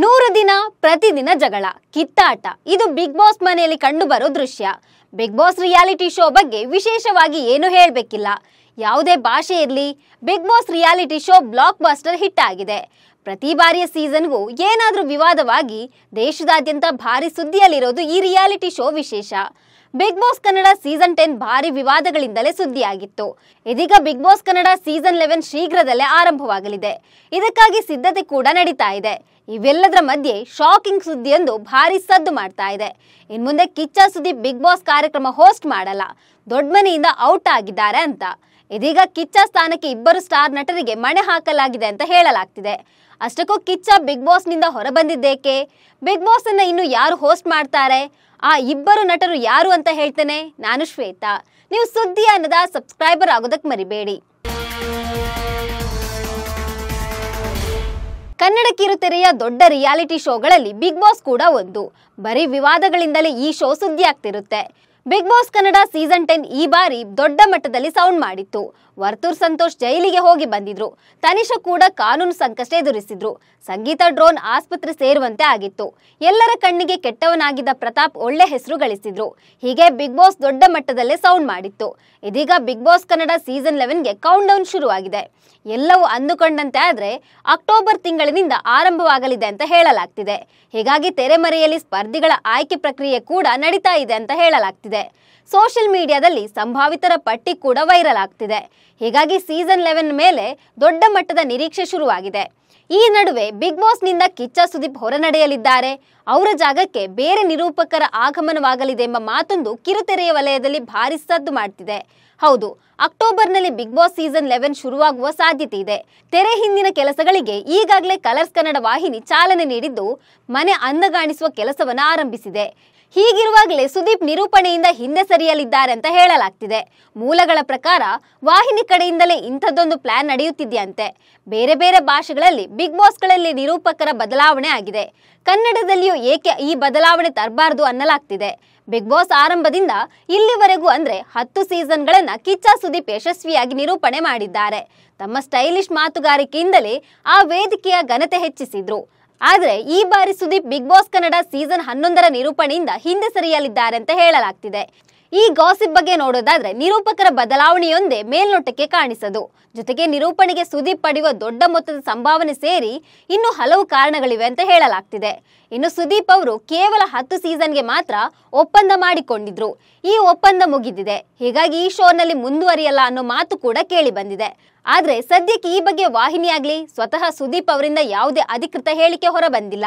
ನೂರು ದಿನ ಪ್ರತಿದಿನ ಜಗಳ ಕಿತ್ತಾಟ ಇದು ಬಿಗ್ ಬಾಸ್ ಮನೆಯಲ್ಲಿ ಕಂಡು ಬರೋ ದೃಶ್ಯ ಬಿಗ್ ಬಾಸ್ ರಿಯಾಲಿಟಿ ಶೋ ಬಗ್ಗೆ ವಿಶೇಷವಾಗಿ ಏನು ಹೇಳಬೇಕಿಲ್ಲ ಯಾವುದೇ ಭಾಷೆ ಇರಲಿ Bigg Boss reality show blockbuster hit ಆಗಿದೆ ಪ್ರತಿ ಬಾರಿಯ ಸೀಸನ್ಗೂ ಏನಾದರೂ ವಿವಾದವಾಗಿ ದೇಶದಾದ್ಯಂತ ಭಾರಿ ಸುದ್ದಿಯಲ್ಲಿರೋದು ಈ ರಿಯಾಲಿಟಿ ಶೋ ವಿಶೇಷ Bigg Boss Kannada season ten ಭಾರಿ ವಿವಾದಗಳಿಂದಲೇ ಸುದ್ದಿಯಾಗಿತ್ತು ಇದೀಗ Bigg Boss Kannada season eleven ಶೀಘ್ರದಲ್ಲೇ ಆರಂಭವಾಗಲಿದೆ ಇದಕ್ಕಾಗಿ ಸಿದ್ಧತೆ ಕೂಡ ನಡೀತಾ ಇದೆ ಇವೆಲ್ಲದರ ಮಧ್ಯೆ ಶಾಕಿಂಗ್ ಸುದ್ದಿ ಎಂದು ಭಾರಿ ಸದ್ದು ಮಾಡ್ತಾ ಇದೆ ಇನ್ನು ಮುಂದೆ ಕಿಚ್ಚ ಸುದೀಪ್ ಬಿಗ್ ಬಾಸ್ ಕಾರ್ಯಕ್ರಮ ಹೋಸ್ಟ್ ಮಾಡಲ್ಲ ದೊಡ್ಡ ಮನೆಯಿಂದ ಔಟ್ ಆಗಿದ್ದಾರೆ ಅಂತ ಇದೀಗ ಕಿಚ್ಚ ಸ್ಥಾನಕ್ಕೆ ಇಬ್ಬರು ಸ್ಟಾರ್ ನಟರಿಗೆ ಮಣೆ ಹಾಕಲಾಗಿದೆ ಅಂತ ಹೇಳಲಾಗ್ತಿದೆ ಅಷ್ಟಕ್ಕೂ ಕಿಚ್ಚ ಬಿಗ್ ಬಾಸ್ನಿಂದ ಹೊರಬಂದಿದ್ದೇಕೆ ಬಿಗ್ ಬಾಸ್ ಅನ್ನ ಇನ್ನು ಯಾರು ಹೋಸ್ಟ್ ಮಾಡ್ತಾರೆ ಆ ಇಬ್ಬರು ನಟರು ಯಾರು ಅಂತ ಹೇಳ್ತೇನೆ ನಾನು ಶ್ವೇತಾ ನೀವು ಸುದ್ದಿ ಅನ್ನದ ಸಬ್ಸ್ಕ್ರೈಬರ್ ಆಗೋದಕ್ಕೆ ಮರಿಬೇಡಿ ಕನ್ನಡ ಕಿರುತೆರೆಯ ದೊಡ್ಡ ರಿಯಾಲಿಟಿ ಶೋಗಳಲ್ಲಿ ಬಿಗ್ ಬಾಸ್ ಕೂಡ ಒಂದು ಬರೀ ವಿವಾದಗಳಿಂದಲೇ ಈ ಶೋ ಸುದ್ದಿ Bigg Boss Kannada season ten ಈ ಬಾರಿ ದೊಡ್ಡ ಮಟ್ಟದಲ್ಲಿ ಸೌಂಡ್ ಮಾಡಿತ್ತು ವರ್ತೂರ್ ಸಂತೋಷ್ ಜೈಲಿಗೆ ಹೋಗಿ ಬಂದಿದ್ರು ತನಿಷ ಕೂಡ ಕಾನೂನು ಸಂಕಷ್ಟ ಎದುರಿಸಿದ್ರು ಸಂಗೀತ ಡ್ರೋನ್ ಆಸ್ಪತ್ರೆ ಸೇರುವಂತೆ ಆಗಿತ್ತು ಎಲ್ಲರ ಕಣ್ಣಿಗೆ ಕೆಟ್ಟವನಾಗಿದ್ದ ಪ್ರತಾಪ್ ಒಳ್ಳೆ ಹೆಸರು ಗಳಿಸಿದ್ರು ಹೀಗೆ ಬಿಗ್ ಬಾಸ್ ದೊಡ್ಡ ಮಟ್ಟದಲ್ಲೇ ಸೌಂಡ್ ಮಾಡಿತ್ತು ಇದೀಗ ಬಿಗ್ ಬಾಸ್ ಕನ್ನಡ ಸೀಸನ್ ಲೆವೆನ್ಗೆ ಕೌಂಟ್ ಡೌನ್ ಶುರುವಾಗಿದೆ ಎಲ್ಲವೂ ಅಂದುಕೊಂಡಂತೆ ಆದರೆ ಅಕ್ಟೋಬರ್ ತಿಂಗಳಿನಿಂದ ಆರಂಭವಾಗಲಿದೆ ಅಂತ ಹೇಳಲಾಗ್ತಿದೆ ಹೀಗಾಗಿ ತೆರೆಮರೆಯಲ್ಲಿ ಸ್ಪರ್ಧಿಗಳ ಆಯ್ಕೆ ಪ್ರಕ್ರಿಯೆ ಕೂಡ ನಡೀತಾ ಇದೆ ಅಂತ ಹೇಳಲಾಗ್ತಿದೆ ಆಗ್ತಿದೆ ಸೋಷಿಯಲ್ ಮೀಡಿಯಾದಲ್ಲಿ ಸಂಭಾವಿತರ ಪಟ್ಟಿ ಕೂಡ ವೈರಲ್ ಆಗ್ತಿದೆ ಹೀಗಾಗಿ ಸೀಸನ್ ಲೆವೆನ್ ಮೇಲೆ ದೊಡ್ಡ ಮಟ್ಟದ ನಿರೀಕ್ಷೆ ಶುರುವಾಗಿದೆ ಈ ನಡುವೆ ಬಿಗ್ ಬಾಸ್ ನಿಂದ ಕಿಚ್ಚ ಸುದೀಪ್ ಹೊರನಡೆಯಲಿದ್ದಾರೆ ಅವರ ಜಾಗಕ್ಕೆ ಬೇರೆ ನಿರೂಪಕರ ಆಗಮನವಾಗಲಿದೆ ಎಂಬ ಮಾತೊಂದು ಕಿರುತೆರೆಯ ವಲಯದಲ್ಲಿ ಭಾರಿ ಸದ್ದು ಮಾಡ್ತಿದೆ ಹೌದು ಅಕ್ಟೋಬರ್ನಲ್ಲಿ ಬಿಗ್ ಬಾಸ್ ಸೀಸನ್ ಲೆವೆನ್ ಶುರುವಾಗುವ ಸಾಧ್ಯತೆ ಇದೆ ತೆರೆ ಹಿಂದಿನ ಕೆಲಸಗಳಿಗೆ ಈಗಾಗಲೇ ಕಲರ್ಸ್ ಕನ್ನಡ ವಾಹಿನಿ ಚಾಲನೆ ನೀಡಿದ್ದು ಮನೆ ಅಂದಗಾಣಿಸುವ ಕೆಲಸವನ್ನು ಆರಂಭಿಸಿದೆ ಹೀಗಿರುವಾಗಲೇ ಸುದೀಪ್ ನಿರೂಪಣೆಯಿಂದ ಹಿಂದೆ ಸರಿಯಲಿದ್ದಾರೆ ಅಂತ ಹೇಳಲಾಗ್ತಿದೆ ಮೂಲಗಳ ಪ್ರಕಾರ ವಾಹಿನಿ ಕಡೆಯಿಂದಲೇ ಇಂಥದ್ದೊಂದು ಪ್ಲಾನ್ ನಡೆಯುತ್ತಿದೆಯಂತೆ ಬೇರೆ ಬೇರೆ ಭಾಷೆಗಳಲ್ಲಿ ಬಿಗ್ ಬಾಸ್ಗಳಲ್ಲಿ ನಿರೂಪಕರ ಬದಲಾವಣೆ ಆಗಿದೆ ಕನ್ನಡದಲ್ಲಿಯೂ ಏಕೆ ಈ ಬದಲಾವಣೆ ತರಬಾರದು ಅನ್ನಲಾಗ್ತಿದೆ ಬಿಗ್ ಬಾಸ್ ಆರಂಭದಿಂದ ಇಲ್ಲಿವರೆಗೂ ಅಂದ್ರೆ ಹತ್ತು ಸೀಸನ್ಗಳನ್ನ ಕಿಚ್ಚ ಸುದೀಪ್ ಯಶಸ್ವಿಯಾಗಿ ನಿರೂಪಣೆ ಮಾಡಿದ್ದಾರೆ ತಮ್ಮ ಸ್ಟೈಲಿಶ್ ಮಾತುಗಾರಿಕೆಯಿಂದಲೇ ಆ ವೇದಿಕೆಯ ಘನತೆ ಹೆಚ್ಚಿಸಿದ್ರು ಆದರೆ ಈ ಬಾರಿ Sudeep Bigg Boss Kannada season ಹನ್ನೊಂದರ ನಿರೂಪಣೆಯಿಂದ ಹಿಂದೆ ಸರಿಯಲಿದ್ದಾರೆ ಅಂತ ಹೇಳಲಾಗ್ತಿದೆ ಈ ಗಾಸಿಪ್ ಬಗ್ಗೆ ನೋಡೋದಾದ್ರೆ ನಿರೂಪಕರ ಬದಲಾವಣೆಯೊಂದೇ ಮೇಲ್ನೋಟಕ್ಕೆ ಕಾಣಿಸದು ಜೊತೆಗೆ ನಿರೂಪಣೆಗೆ ಸುದೀಪ್ ಪಡೆಯುವ ದೊಡ್ಡ ಮೊತ್ತದ ಸಂಭಾವನೆ ಸೇರಿ ಇನ್ನು ಹಲವು ಕಾರಣಗಳಿವೆ ಅಂತ ಹೇಳಲಾಗ್ತಿದೆ ಇನ್ನು ಸುದೀಪ್ ಅವರು ಕೇವಲ ಹತ್ತು ಸೀಸನ್ಗೆ ಮಾತ್ರ ಒಪ್ಪಂದ ಮಾಡಿಕೊಂಡಿದ್ರು ಈ ಒಪ್ಪಂದ ಮುಗಿದಿದೆ ಹೀಗಾಗಿ ಈ ಶೋನಲ್ಲಿ ಮುಂದುವರಿಯಲ್ಲ ಅನ್ನೋ ಮಾತು ಕೂಡ ಕೇಳಿ ಬಂದಿದೆ ಆದ್ರೆ ಸದ್ಯಕ್ಕೆ ಈ ಬಗ್ಗೆ ವಾಹಿನಿಯಾಗ್ಲಿ ಸ್ವತಃ ಸುದೀಪ್ ಅವರಿಂದ ಯಾವುದೇ ಅಧಿಕೃತ ಹೇಳಿಕೆ ಹೊರಬಂದಿಲ್ಲ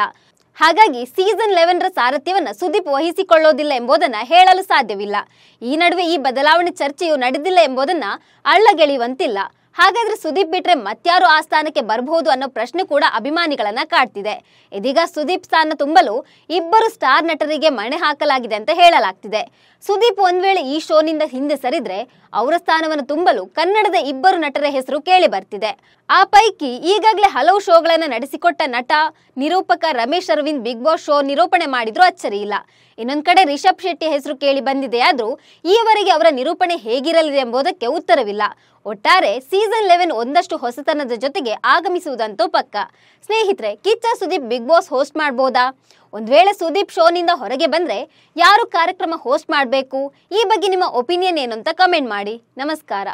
ಹಾಗಾಗಿ ಸೀಸನ್ ಲೆವೆನ್ರ ಸಾರಥ್ಯವನ್ನು ಸುದೀಪ್ ವಹಿಸಿಕೊಳ್ಳೋದಿಲ್ಲ ಎಂಬುದನ್ನು ಹೇಳಲು ಸಾಧ್ಯವಿಲ್ಲ ಈ ನಡುವೆ ಈ ಬದಲಾವಣೆ ಚರ್ಚೆಯು ನಡೆದಿಲ್ಲ ಎಂಬುದನ್ನು ಅಳ್ಳಗೆಳೆಯುವಂತಿಲ್ಲ ಹಾಗಾದ್ರೆ ಸುದೀಪ್ ಬಿಟ್ರೆ ಮತ್ಯಾರು ಆ ಸ್ಥಾನಕ್ಕೆ ಬರಬಹುದು ಅನ್ನೋ ಪ್ರಶ್ನೆ ಕೂಡ ಅಭಿಮಾನಿಗಳನ್ನ ಕಾಡ್ತಿದೆ ಇದೀಗ ಸುದೀಪ್ ಸ್ಥಾನ ತುಂಬಲು ಇಬ್ಬರು ಸ್ಟಾರ್ ನಟರಿಗೆ ಮಣೆ ಹಾಕಲಾಗಿದೆ ಅಂತ ಹೇಳಲಾಗ್ತಿದೆ ಸುದೀಪ್ ಒಂದ್ ವೇಳೆ ಈ ಶೋನಿಂದ ಹಿಂದೆ ಸರಿದ್ರೆ ಅವರ ಸ್ಥಾನವನ್ನು ತುಂಬಲು ಕನ್ನಡದ ಇಬ್ಬರು ನಟರ ಹೆಸರು ಕೇಳಿ ಬರ್ತಿದೆ ಆ ಪೈಕಿ ಈಗಾಗಲೇ ಹಲವು ಶೋಗಳನ್ನು ನಡೆಸಿಕೊಟ್ಟ ನಟ ನಿರೂಪಕ Ramesh Aravind Bigg Boss show ನಿರೂಪಣೆ ಮಾಡಿದ್ರು ಅಚ್ಚರಿ ಇಲ್ಲ ಇನ್ನೊಂದು ಕಡೆ ರಿಷಬ್ ಶೆಟ್ಟಿ ಹೆಸರು ಕೇಳಿ ಬಂದಿದೆಯಾದರೂ ಈವರೆಗೆ ಅವರ ನಿರೂಪಣೆ ಹೇಗಿರಲಿದೆ ಎಂಬುದಕ್ಕೆ ಉತ್ತರವಿಲ್ಲ ಒಟ್ಟಾರೆ ಸೀಸನ್ ಲೆವೆನ್ ಒಂದಷ್ಟು ಹೊಸತನದ ಜೊತೆಗೆ ಆಗಮಿಸುವುದಂತೂ ಪಕ್ಕ ಸ್ನೇಹಿತರೆ Kiccha Sudeep Bigg Boss host ಮಾಡಬಹುದಾ ಒಂದ್ ವೇಳೆ ಸುದೀಪ್ ಶೋನಿಂದ ಹೊರಗೆ ಬಂದ್ರೆ ಯಾರು ಕಾರ್ಯಕ್ರಮ ಹೋಸ್ಟ್ ಮಾಡಬೇಕು ಈ ಬಗ್ಗೆ ನಿಮ್ಮ ಒಪಿನಿಯನ್ ಏನು ಅಂತ ಕಮೆಂಟ್ ಮಾಡಿ ನಮಸ್ಕಾರ